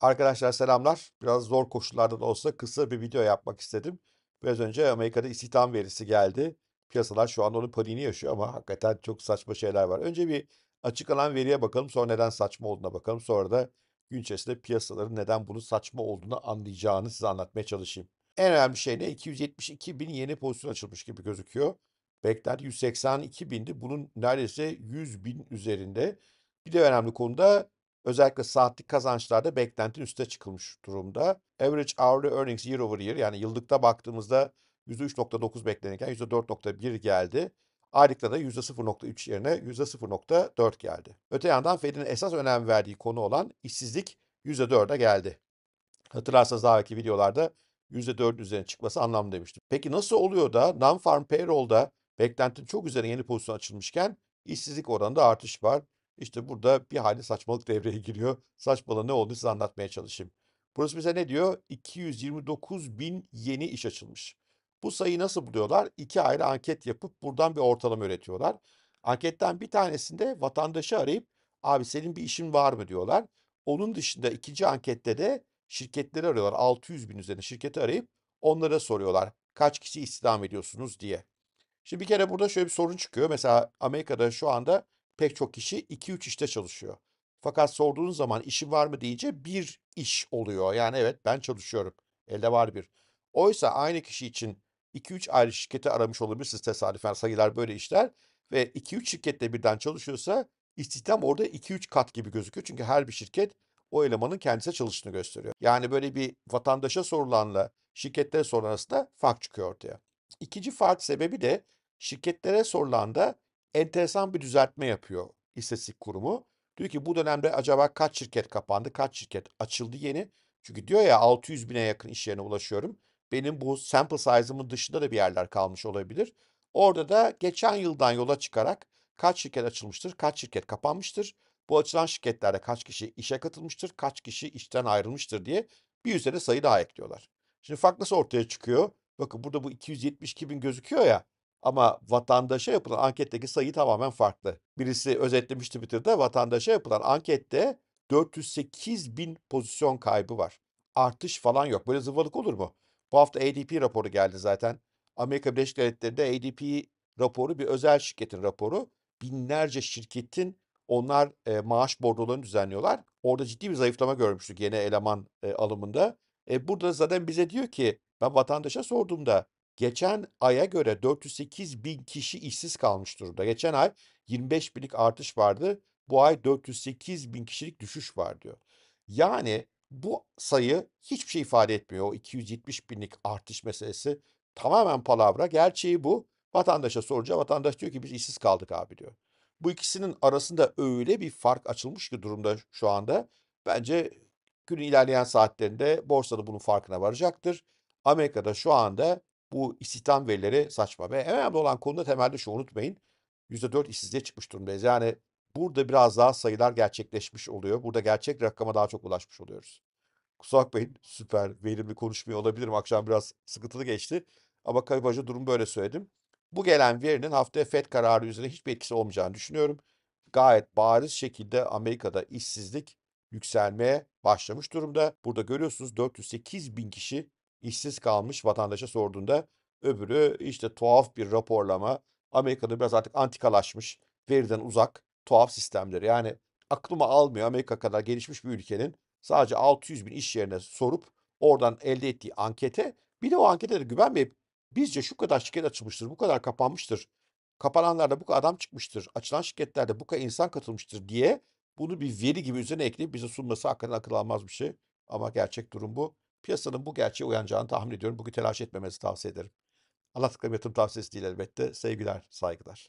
Arkadaşlar selamlar. Biraz zor koşullarda da olsa kısa bir video yapmak istedim. Biraz önce Amerika'da istihdam verisi geldi. Piyasalar şu an onun paniğini yaşıyor ama hakikaten çok saçma şeyler var. Önce bir açıklanan veriye bakalım sonra neden saçma olduğuna bakalım. Sonra da gün içerisinde piyasaların neden bunu saçma olduğunu anlayacağını size anlatmaya çalışayım. En önemli şey ne? 272 bin yeni pozisyon açılmış gibi gözüküyor. Beklenti 182 bindi. Bunun neredeyse 100 bin üzerinde. Bir de önemli konuda Özellikle saatlik kazançlarda beklenti üstte çıkılmış durumda. Average hourly earnings year over year yani yıllıkta baktığımızda %3.9 beklenirken %4.1 geldi. Aylıkta da %0.3 yerine %0.4 geldi. Öte yandan Fed'in esas önem verdiği konu olan işsizlik %4'e geldi. Hatırlarsanız daha önceki videolarda %4'ün üzerine çıkması anlamlı demiştim. Peki nasıl oluyor da non-farm payroll'da beklentinin çok üzerine yeni pozisyon açılmışken işsizlik oranında artış var? İşte burada bir hali saçmalık devreye giriyor. Saçmalığa ne oldu size anlatmaya çalışayım. Burası bize ne diyor? 229 bin yeni iş açılmış. Bu sayıyı nasıl buluyorlar? İki ayrı anket yapıp buradan bir ortalama üretiyorlar. Anketten bir tanesinde vatandaşı arayıp abi senin bir işin var mı diyorlar. Onun dışında ikinci ankette de şirketleri arıyorlar. 600 bin üzerine şirketi arayıp onlara soruyorlar. Kaç kişi istihdam ediyorsunuz diye. Şimdi bir kere burada şöyle bir sorun çıkıyor. Mesela Amerika'da şu anda pek çok kişi 2-3 işte çalışıyor. Fakat sorduğun zaman işin var mı deyince bir iş oluyor. Yani evet ben çalışıyorum. Elde var bir. Oysa aynı kişi için 2-3 ayrı şirketi aramış olabilirsiniz tesadüfen sayılar böyle işler. Ve 2-3 şirkette birden çalışıyorsa istihdam orada 2-3 kat gibi gözüküyor. Çünkü her bir şirket o elemanın kendisine çalıştığını gösteriyor. Yani böyle bir vatandaşa sorulanla şirketlere sorulan arasında fark çıkıyor ortaya. İkinci fark sebebi de şirketlere sorulanda enteresan bir düzeltme yapıyor istatistik kurumu. Diyor ki bu dönemde acaba kaç şirket kapandı, kaç şirket açıldı yeni. Çünkü diyor ya 600 bine yakın iş yerine ulaşıyorum. Benim bu sample size'ımın dışında da bir yerler kalmış olabilir. Orada da geçen yıldan yola çıkarak kaç şirket açılmıştır, kaç şirket kapanmıştır, bu açılan şirketlerde kaç kişi işe katılmıştır, kaç kişi işten ayrılmıştır diye bir üzerine sayı daha ekliyorlar. Şimdi fark nasıl ortaya çıkıyor? Bakın burada bu 272 bin gözüküyor ya. Ama vatandaşa yapılan anketteki sayı tamamen farklı. Birisi özetlemiş Twitter'da vatandaşa yapılan ankette 408 bin pozisyon kaybı var. Artış falan yok. Böyle zıvalık olur mu? Bu hafta ADP raporu geldi zaten. Amerika Birleşik Devletleri'nde ADP raporu bir özel şirketin raporu. Binlerce şirketin onlar e, maaş bordolarını düzenliyorlar. Orada ciddi bir zayıflama görmüştük yeni eleman e, alımında. E, burada zaten bize diyor ki ben vatandaşa sorduğumda geçen aya göre 408 bin kişi işsiz kalmış durumda. Geçen ay 25 binlik artış vardı. Bu ay 408 bin kişilik düşüş var diyor. Yani bu sayı hiçbir şey ifade etmiyor. O 270 binlik artış meselesi tamamen palavra. Gerçeği bu. Vatandaşa sorunca vatandaş diyor ki biz işsiz kaldık abi diyor. Bu ikisinin arasında öyle bir fark açılmış ki durumda şu anda. Bence günün ilerleyen saatlerinde borsada bunun farkına varacaktır. Amerika'da şu anda bu istihdam verileri saçma. Ve en önemli olan konuda temelde şu unutmayın. %4 işsizliğe çıkmış durumdayız. Yani burada biraz daha sayılar gerçekleşmiş oluyor. Burada gerçek rakama daha çok ulaşmış oluyoruz. Kusura bakmayın süper verimli konuşmuyor olabilirim. Akşam biraz sıkıntılı geçti. Ama kaybacı durum böyle söyledim. Bu gelen verinin haftaya FED kararı üzerine hiçbir etkisi olmayacağını düşünüyorum. Gayet bariz şekilde Amerika'da işsizlik yükselmeye başlamış durumda. Burada görüyorsunuz 408 bin kişi işsiz kalmış vatandaşa sorduğunda öbürü işte tuhaf bir raporlama. Amerika'da biraz artık antikalaşmış, veriden uzak, tuhaf sistemleri. Yani aklıma almıyor Amerika kadar gelişmiş bir ülkenin sadece 600 bin iş yerine sorup oradan elde ettiği ankete bir de o ankete de güvenmeyip bizce şu kadar şirket açılmıştır, bu kadar kapanmıştır, kapananlarda bu kadar adam çıkmıştır, açılan şirketlerde bu kadar insan katılmıştır diye bunu bir veri gibi üzerine ekleyip bize sunması hakikaten akıl almaz bir şey. Ama gerçek durum bu. Piyasanın bu gerçeğe uyanacağını tahmin ediyorum. Bugün telaş etmemesi tavsiye ederim. Anlattıklarım yatırım tavsiyesi değil elbette. Sevgiler, saygılar.